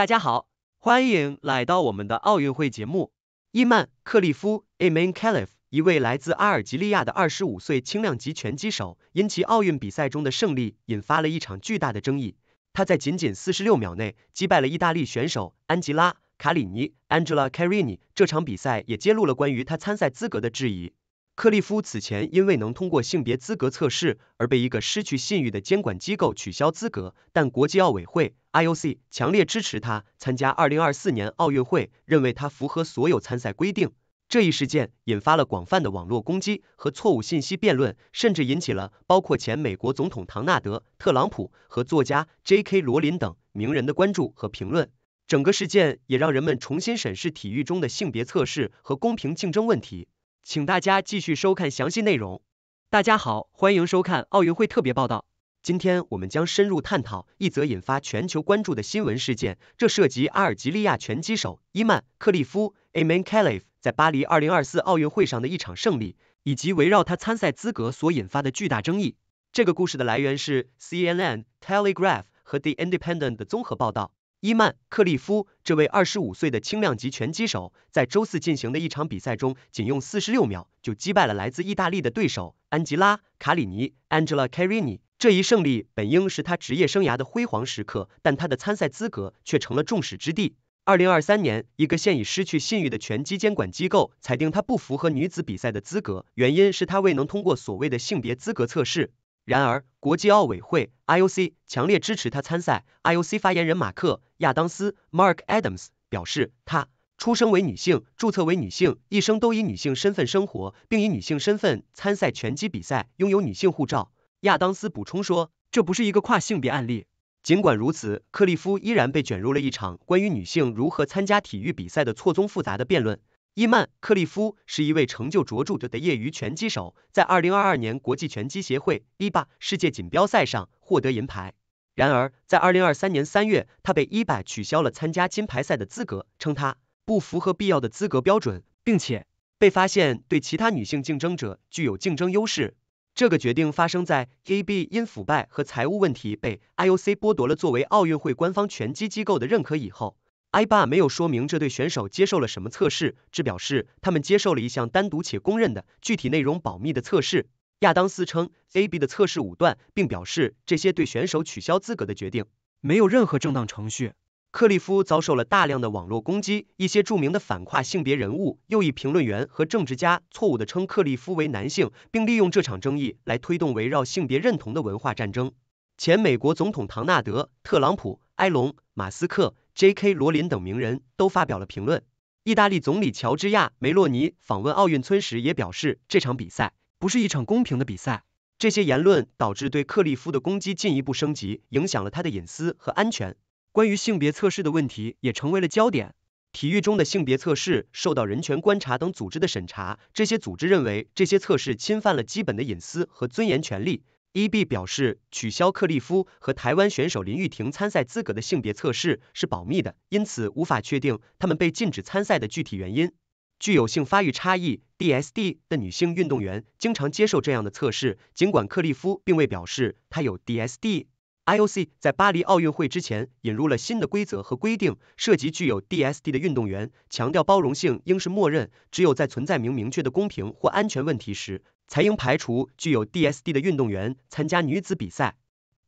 大家好，欢迎来到我们的奥运会节目。伊曼克利夫 （Aman Khalif），一位来自阿尔及利亚的二十五岁轻量级拳击手，因其奥运比赛中的胜利引发了一场巨大的争议。他在仅仅四十六秒内击败了意大利选手安吉拉·卡里尼 （Angela Carini）。这场比赛也揭露了关于他参赛资格的质疑。克利夫此前因为能通过性别资格测试而被一个失去信誉的监管机构取消资格，但国际奥委会 （IOC） 强烈支持他参加二零二四年奥运会，认为他符合所有参赛规定。这一事件引发了广泛的网络攻击和错误信息辩论，甚至引起了包括前美国总统唐纳德·特朗普和作家 J.K. 罗琳等名人的关注和评论。整个事件也让人们重新审视体育中的性别测试和公平竞争问题。请大家继续收看详细内容。大家好，欢迎收看奥运会特别报道。今天我们将深入探讨一则引发全球关注的新闻事件，这涉及阿尔及利亚拳击手伊曼克利夫 a m a n Khalif） 在巴黎2024奥运会上的一场胜利，以及围绕他参赛资格所引发的巨大争议。这个故事的来源是 CNN、Telegraph 和 The Independent 的综合报道。伊曼克利夫这位二十五岁的轻量级拳击手，在周四进行的一场比赛中，仅用四十六秒就击败了来自意大利的对手安吉拉卡里尼 （Angela Carini）。这一胜利本应是他职业生涯的辉煌时刻，但他的参赛资格却成了众矢之的。二零二三年，一个现已失去信誉的拳击监管机构裁定他不符合女子比赛的资格，原因是他未能通过所谓的性别资格测试。然而，国际奥委会 （IOC） 强烈支持他参赛。IOC 发言人马克·亚当斯 （Mark Adams） 表示，他出生为女性，注册为女性，一生都以女性身份生活，并以女性身份参赛拳击比赛，拥有女性护照。亚当斯补充说，这不是一个跨性别案例。尽管如此，克利夫依然被卷入了一场关于女性如何参加体育比赛的错综复杂的辩论。伊曼·克利夫是一位成就卓著的业余拳击手，在2022年国际拳击协会 （IBA） 世界锦标赛上获得银牌。然而，在2023年3月，他被 IBA 取消了参加金牌赛的资格，称他不符合必要的资格标准，并且被发现对其他女性竞争者具有竞争优势。这个决定发生在 a b 因腐败和财务问题被 IOC 剥夺了作为奥运会官方拳击机构的认可以后。b 巴没有说明这对选手接受了什么测试，只表示他们接受了一项单独且公认的、具体内容保密的测试。亚当斯称，A B 的测试武断，并表示这些对选手取消资格的决定没有任何正当程序。克利夫遭受了大量的网络攻击，一些著名的反跨性别人物、右翼评论员和政治家错误地称克利夫为男性，并利用这场争议来推动围绕性别认同的文化战争。前美国总统唐纳德·特朗普、埃隆·马斯克。J.K. 罗琳等名人都发表了评论。意大利总理乔治亚·梅洛尼访问奥运村时也表示，这场比赛不是一场公平的比赛。这些言论导致对克利夫的攻击进一步升级，影响了他的隐私和安全。关于性别测试的问题也成为了焦点。体育中的性别测试受到人权观察等组织的审查，这些组织认为这些测试侵犯了基本的隐私和尊严权利。EB 表示，取消克利夫和台湾选手林玉婷参赛资格的性别测试是保密的，因此无法确定他们被禁止参赛的具体原因。具有性发育差异 （DSD） 的女性运动员经常接受这样的测试，尽管克利夫并未表示他有 DSD。IOC 在巴黎奥运会之前引入了新的规则和规定，涉及具有 DSD 的运动员，强调包容性应是默认，只有在存在明明确的公平或安全问题时，才应排除具有 DSD 的运动员参加女子比赛。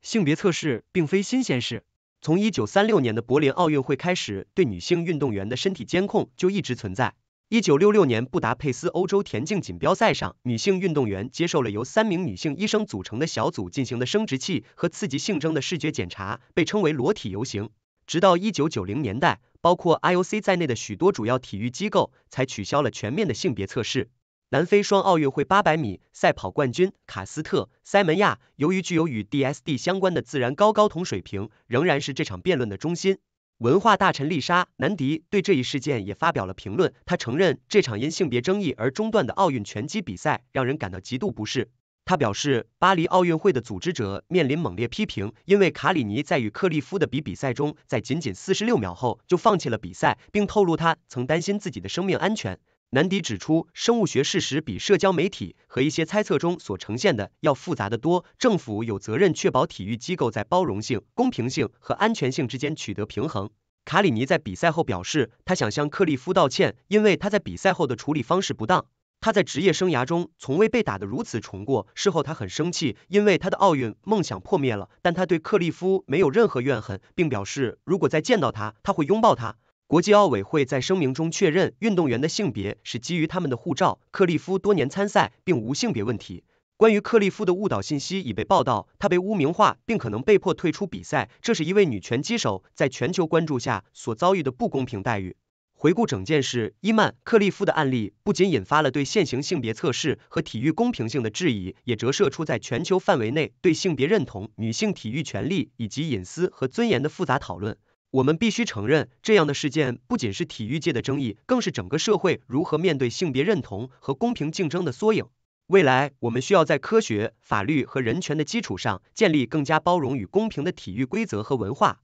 性别测试并非新鲜事，从1936年的柏林奥运会开始，对女性运动员的身体监控就一直存在。一九六六年布达佩斯欧洲田径锦标赛上，女性运动员接受了由三名女性医生组成的小组进行的生殖器和刺激性征的视觉检查，被称为“裸体游行”。直到一九九零年代，包括 IOC 在内的许多主要体育机构才取消了全面的性别测试。南非双奥运会八百米赛跑冠军卡斯特·塞门亚，由于具有与 DSD 相关的自然高睾酮水平，仍然是这场辩论的中心。文化大臣丽莎·南迪对这一事件也发表了评论。他承认，这场因性别争议而中断的奥运拳击比赛让人感到极度不适。他表示，巴黎奥运会的组织者面临猛烈批评，因为卡里尼在与克利夫的比比赛中，在仅仅四十六秒后就放弃了比赛，并透露他曾担心自己的生命安全。南迪指出，生物学事实比社交媒体和一些猜测中所呈现的要复杂得多。政府有责任确保体育机构在包容性、公平性和安全性之间取得平衡。卡里尼在比赛后表示，他想向克利夫道歉，因为他在比赛后的处理方式不当。他在职业生涯中从未被打得如此重过，事后他很生气，因为他的奥运梦想破灭了。但他对克利夫没有任何怨恨，并表示如果再见到他，他会拥抱他。国际奥委会在声明中确认，运动员的性别是基于他们的护照。克利夫多年参赛并无性别问题。关于克利夫的误导信息已被报道，他被污名化并可能被迫退出比赛。这是一位女拳击手在全球关注下所遭遇的不公平待遇。回顾整件事，伊曼克利夫的案例不仅引发了对现行性别测试和体育公平性的质疑，也折射出在全球范围内对性别认同、女性体育权利以及隐私和尊严的复杂讨论。我们必须承认，这样的事件不仅是体育界的争议，更是整个社会如何面对性别认同和公平竞争的缩影。未来，我们需要在科学、法律和人权的基础上，建立更加包容与公平的体育规则和文化。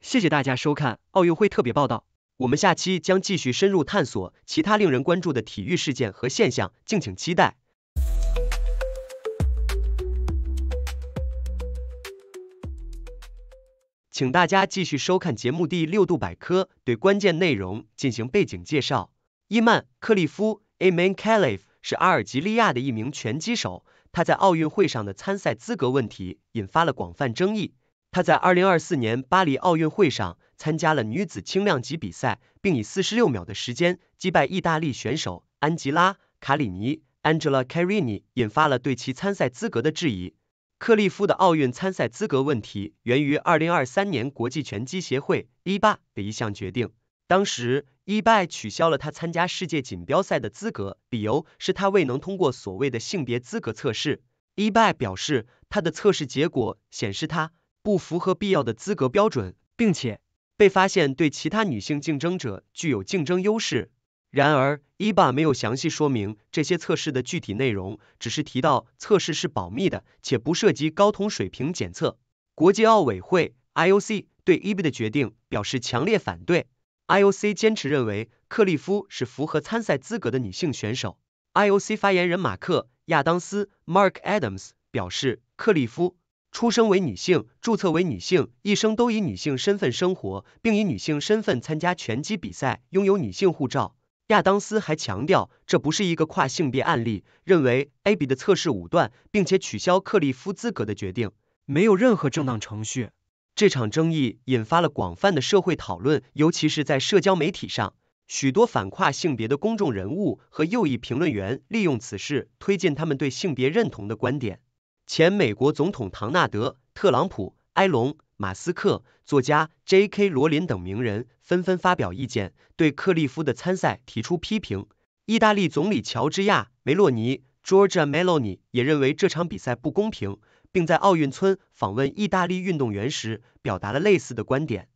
谢谢大家收看奥运会特别报道，我们下期将继续深入探索其他令人关注的体育事件和现象，敬请期待。请大家继续收看节目《第六度百科》，对关键内容进行背景介绍。伊曼·克利夫 （Aman Khalif） 是阿尔及利亚的一名拳击手，他在奥运会上的参赛资格问题引发了广泛争议。他在2024年巴黎奥运会上参加了女子轻量级比赛，并以46秒的时间击败意大利选手安吉拉·卡里尼 （Angela Carini），引发了对其参赛资格的质疑。克利夫的奥运参赛资格问题源于2023年国际拳击协会 e b a 的一项决定。当时 e b a 取消了他参加世界锦标赛的资格，理由是他未能通过所谓的性别资格测试。e b a 表示，他的测试结果显示他不符合必要的资格标准，并且被发现对其他女性竞争者具有竞争优势。然而伊巴没有详细说明这些测试的具体内容，只是提到测试是保密的，且不涉及高通水平检测。国际奥委会 IOC 对伊 b 的决定表示强烈反对。IOC 坚持认为克利夫是符合参赛资格的女性选手。IOC 发言人马克亚当斯 Mark Adams 表示，克利夫出生为女性，注册为女性，一生都以女性身份生活，并以女性身份参加拳击比赛，拥有女性护照。亚当斯还强调，这不是一个跨性别案例，认为 A B 的测试武断，并且取消克利夫资格的决定没有任何正当程序。这场争议引发了广泛的社会讨论，尤其是在社交媒体上，许多反跨性别的公众人物和右翼评论员利用此事推进他们对性别认同的观点。前美国总统唐纳德·特朗普、埃隆。马斯克、作家 J.K. 罗琳等名人纷纷发表意见，对克利夫的参赛提出批评。意大利总理乔治亚·梅洛尼 （Georgia Meloni） 也认为这场比赛不公平，并在奥运村访问意大利运动员时表达了类似的观点。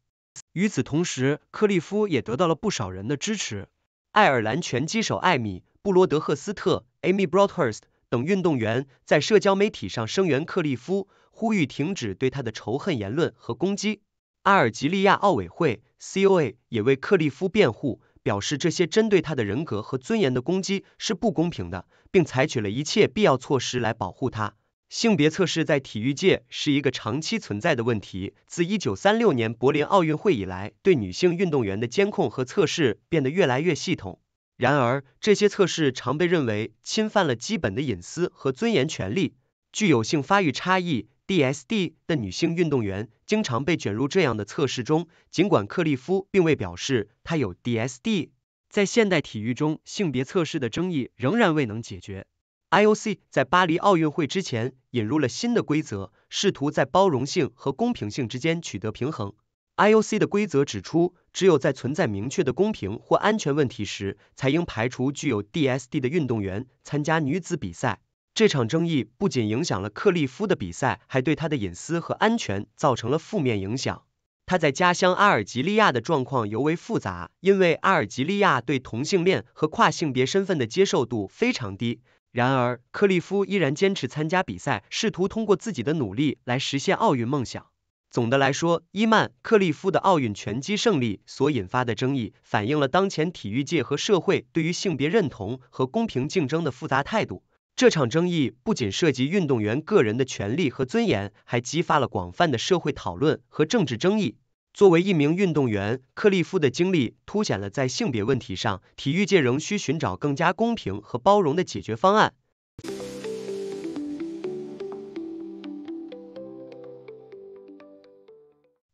与此同时，克利夫也得到了不少人的支持。爱尔兰拳击手艾米·布罗德赫斯特 （Amy b r o a d h u r s t 等运动员在社交媒体上声援克利夫。呼吁停止对他的仇恨言论和攻击。阿尔及利亚奥委会 （COA） 也为克利夫辩护，表示这些针对他的人格和尊严的攻击是不公平的，并采取了一切必要措施来保护他。性别测试在体育界是一个长期存在的问题。自1936年柏林奥运会以来，对女性运动员的监控和测试变得越来越系统。然而，这些测试常被认为侵犯了基本的隐私和尊严权利，具有性发育差异。DSD 的女性运动员经常被卷入这样的测试中，尽管克利夫并未表示她有 DSD。在现代体育中，性别测试的争议仍然未能解决。IOC 在巴黎奥运会之前引入了新的规则，试图在包容性和公平性之间取得平衡。IOC 的规则指出，只有在存在明确的公平或安全问题时，才应排除具有 DSD 的运动员参加女子比赛。这场争议不仅影响了克利夫的比赛，还对他的隐私和安全造成了负面影响。他在家乡阿尔及利亚的状况尤为复杂，因为阿尔及利亚对同性恋和跨性别身份的接受度非常低。然而，克利夫依然坚持参加比赛，试图通过自己的努力来实现奥运梦想。总的来说，伊曼克利夫的奥运拳击胜利所引发的争议，反映了当前体育界和社会对于性别认同和公平竞争的复杂态度。这场争议不仅涉及运动员个人的权利和尊严，还激发了广泛的社会讨论和政治争议。作为一名运动员，克利夫的经历凸显了在性别问题上，体育界仍需寻找更加公平和包容的解决方案。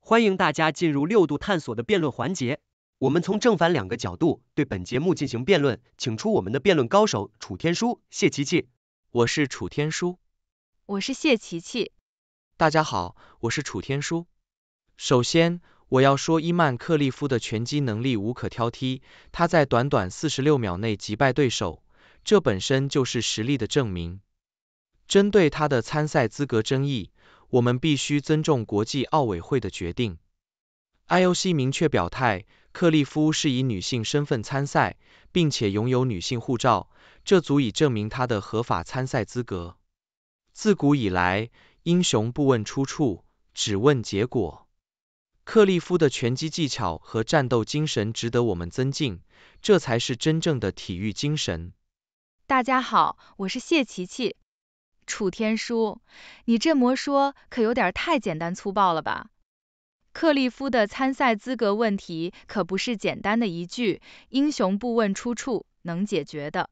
欢迎大家进入六度探索的辩论环节。我们从正反两个角度对本节目进行辩论，请出我们的辩论高手楚天舒、谢琪琪。我是楚天舒，我是谢琪琪。大家好，我是楚天舒。首先，我要说伊曼克利夫的拳击能力无可挑剔，他在短短四十六秒内击败对手，这本身就是实力的证明。针对他的参赛资格争议，我们必须尊重国际奥委会的决定。IOC 明确表态。克利夫是以女性身份参赛，并且拥有女性护照，这足以证明她的合法参赛资格。自古以来，英雄不问出处，只问结果。克利夫的拳击技巧和战斗精神值得我们尊敬，这才是真正的体育精神。大家好，我是谢琪琪。楚天舒，你这么说可有点太简单粗暴了吧？克利夫的参赛资格问题可不是简单的一句“英雄不问出处”能解决的。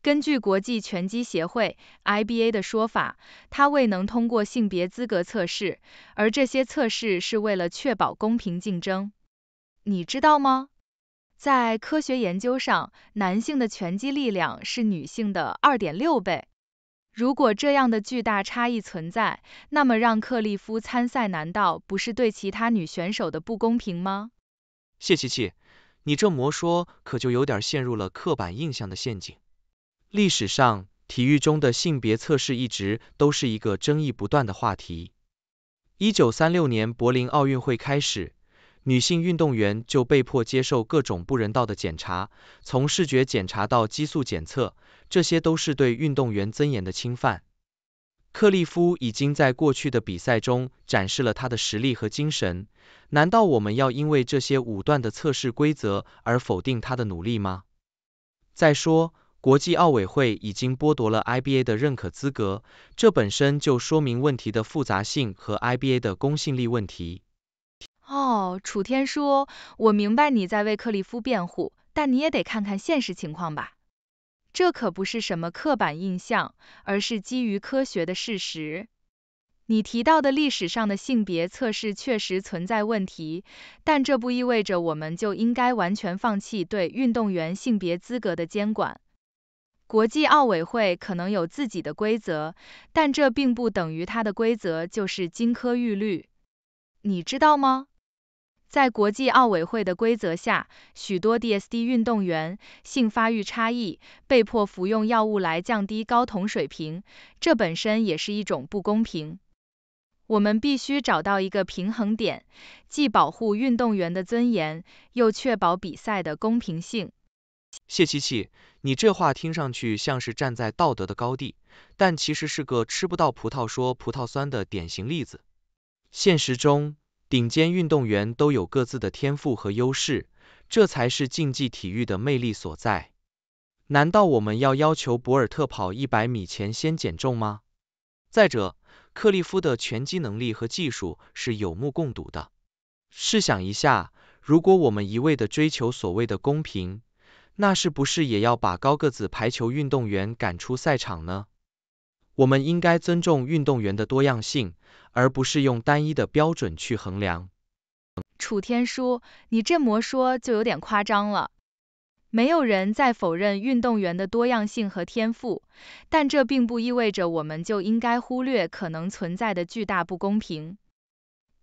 根据国际拳击协会 （IBA） 的说法，他未能通过性别资格测试，而这些测试是为了确保公平竞争。你知道吗？在科学研究上，男性的拳击力量是女性的2.6倍。如果这样的巨大差异存在，那么让克利夫参赛难道不是对其他女选手的不公平吗？谢琪琪，你这魔说可就有点陷入了刻板印象的陷阱。历史上，体育中的性别测试一直都是一个争议不断的话题。一九三六年柏林奥运会开始，女性运动员就被迫接受各种不人道的检查，从视觉检查到激素检测。这些都是对运动员尊严的侵犯。克利夫已经在过去的比赛中展示了他的实力和精神，难道我们要因为这些武断的测试规则而否定他的努力吗？再说，国际奥委会已经剥夺了 IBA 的认可资格，这本身就说明问题的复杂性和 IBA 的公信力问题。哦，楚天舒，我明白你在为克利夫辩护，但你也得看看现实情况吧。这可不是什么刻板印象，而是基于科学的事实。你提到的历史上的性别测试确实存在问题，但这不意味着我们就应该完全放弃对运动员性别资格的监管。国际奥委会可能有自己的规则，但这并不等于它的规则就是金科玉律。你知道吗？在国际奥委会的规则下，许多 DSD 运动员性发育差异被迫服用药物来降低睾酮水平，这本身也是一种不公平。我们必须找到一个平衡点，既保护运动员的尊严，又确保比赛的公平性。谢琪琪，你这话听上去像是站在道德的高地，但其实是个吃不到葡萄说葡萄酸的典型例子。现实中，顶尖运动员都有各自的天赋和优势，这才是竞技体育的魅力所在。难道我们要要求博尔特跑一百米前先减重吗？再者，克利夫的拳击能力和技术是有目共睹的。试想一下，如果我们一味的追求所谓的公平，那是不是也要把高个子排球运动员赶出赛场呢？我们应该尊重运动员的多样性，而不是用单一的标准去衡量。楚天舒，你这么说就有点夸张了。没有人在否认运动员的多样性和天赋，但这并不意味着我们就应该忽略可能存在的巨大不公平。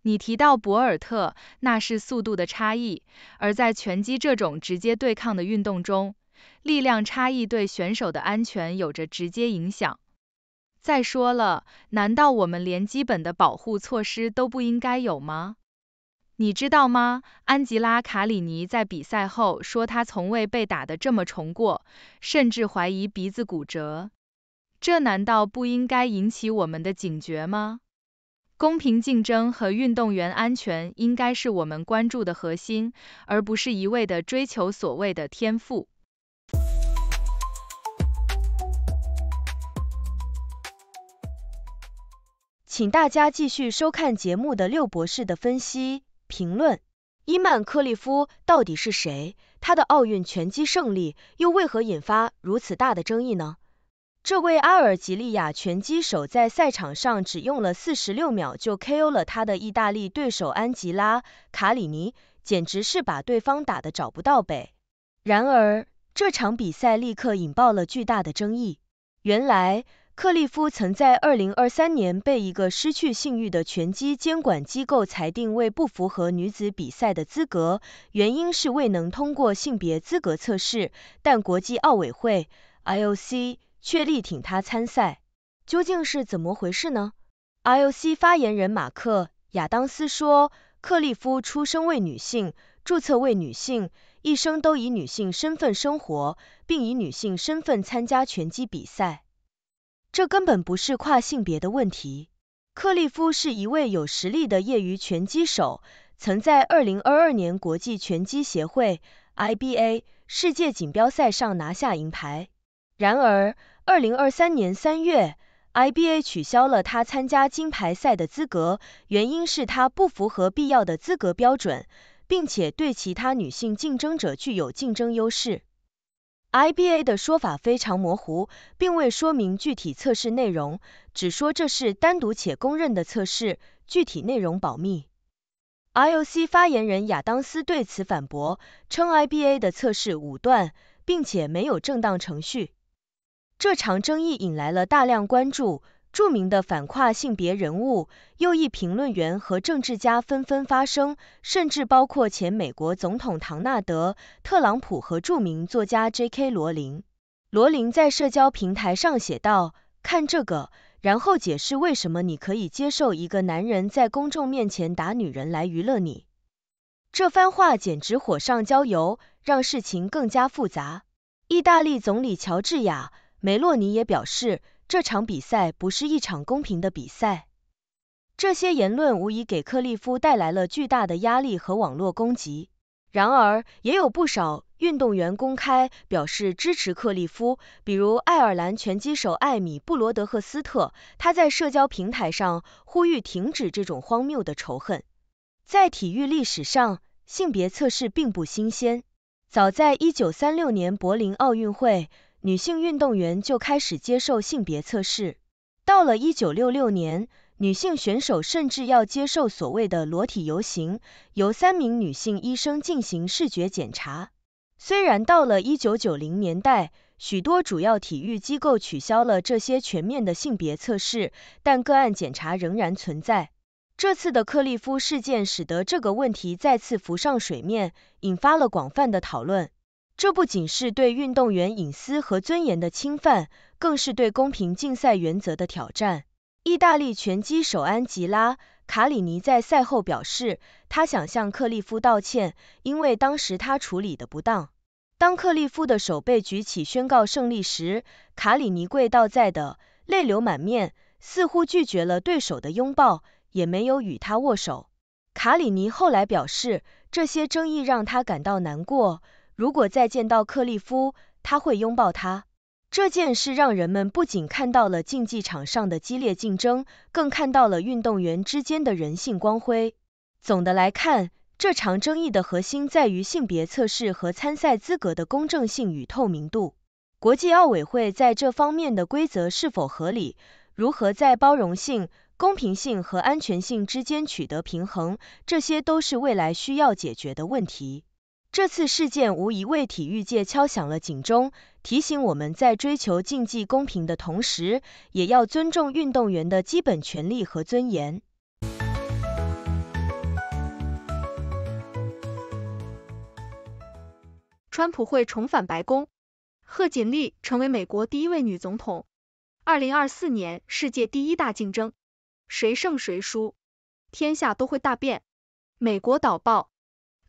你提到博尔特，那是速度的差异，而在拳击这种直接对抗的运动中，力量差异对选手的安全有着直接影响。再说了，难道我们连基本的保护措施都不应该有吗？你知道吗，安吉拉·卡里尼在比赛后说她从未被打得这么重过，甚至怀疑鼻子骨折。这难道不应该引起我们的警觉吗？公平竞争和运动员安全应该是我们关注的核心，而不是一味的追求所谓的天赋。请大家继续收看节目的六博士的分析评论。伊曼克利夫到底是谁？他的奥运拳击胜利又为何引发如此大的争议呢？这位阿尔及利亚拳击手在赛场上只用了四十六秒就 KO 了他的意大利对手安吉拉卡里尼，简直是把对方打的找不到北。然而，这场比赛立刻引爆了巨大的争议。原来，克利夫曾在2023年被一个失去信誉的拳击监管机构裁定为不符合女子比赛的资格，原因是未能通过性别资格测试，但国际奥委会 （IOC） 却力挺他参赛。究竟是怎么回事呢？IOC 发言人马克·亚当斯说：“克利夫出生为女性，注册为女性，一生都以女性身份生活，并以女性身份参加拳击比赛。”这根本不是跨性别的问题。克利夫是一位有实力的业余拳击手，曾在2022年国际拳击协会 （IBA） 世界锦标赛上拿下银牌。然而，2023年3月，IBA 取消了他参加金牌赛的资格，原因是他不符合必要的资格标准，并且对其他女性竞争者具有竞争优势。IBA 的说法非常模糊，并未说明具体测试内容，只说这是单独且公认的测试，具体内容保密。IOC 发言人亚当斯对此反驳，称 IBA 的测试武断，并且没有正当程序。这场争议引来了大量关注。著名的反跨性别人物、右翼评论员和政治家纷纷发声，甚至包括前美国总统唐纳德·特朗普和著名作家 J.K. 罗琳。罗琳在社交平台上写道：“看这个，然后解释为什么你可以接受一个男人在公众面前打女人来娱乐你。”这番话简直火上浇油，让事情更加复杂。意大利总理乔治亚·梅洛尼也表示。这场比赛不是一场公平的比赛。这些言论无疑给克利夫带来了巨大的压力和网络攻击。然而，也有不少运动员公开表示支持克利夫，比如爱尔兰拳击手艾米·布罗德赫斯特，他在社交平台上呼吁停止这种荒谬的仇恨。在体育历史上，性别测试并不新鲜。早在1936年柏林奥运会。女性运动员就开始接受性别测试。到了1966年，女性选手甚至要接受所谓的“裸体游行”，由三名女性医生进行视觉检查。虽然到了1990年代，许多主要体育机构取消了这些全面的性别测试，但个案检查仍然存在。这次的克利夫事件使得这个问题再次浮上水面，引发了广泛的讨论。这不仅是对运动员隐私和尊严的侵犯，更是对公平竞赛原则的挑战。意大利拳击手安吉拉·卡里尼在赛后表示，他想向克利夫道歉，因为当时他处理的不当。当克利夫的手被举起宣告胜利时，卡里尼跪倒在地，泪流满面，似乎拒绝了对手的拥抱，也没有与他握手。卡里尼后来表示，这些争议让他感到难过。如果再见到克利夫，他会拥抱他。这件事让人们不仅看到了竞技场上的激烈竞争，更看到了运动员之间的人性光辉。总的来看，这场争议的核心在于性别测试和参赛资格的公正性与透明度。国际奥委会在这方面的规则是否合理，如何在包容性、公平性和安全性之间取得平衡，这些都是未来需要解决的问题。这次事件无疑为体育界敲响了警钟，提醒我们在追求竞技公平的同时，也要尊重运动员的基本权利和尊严。川普会重返白宫，贺锦丽成为美国第一位女总统。二零二四年世界第一大竞争，谁胜谁输，天下都会大变。美国导报。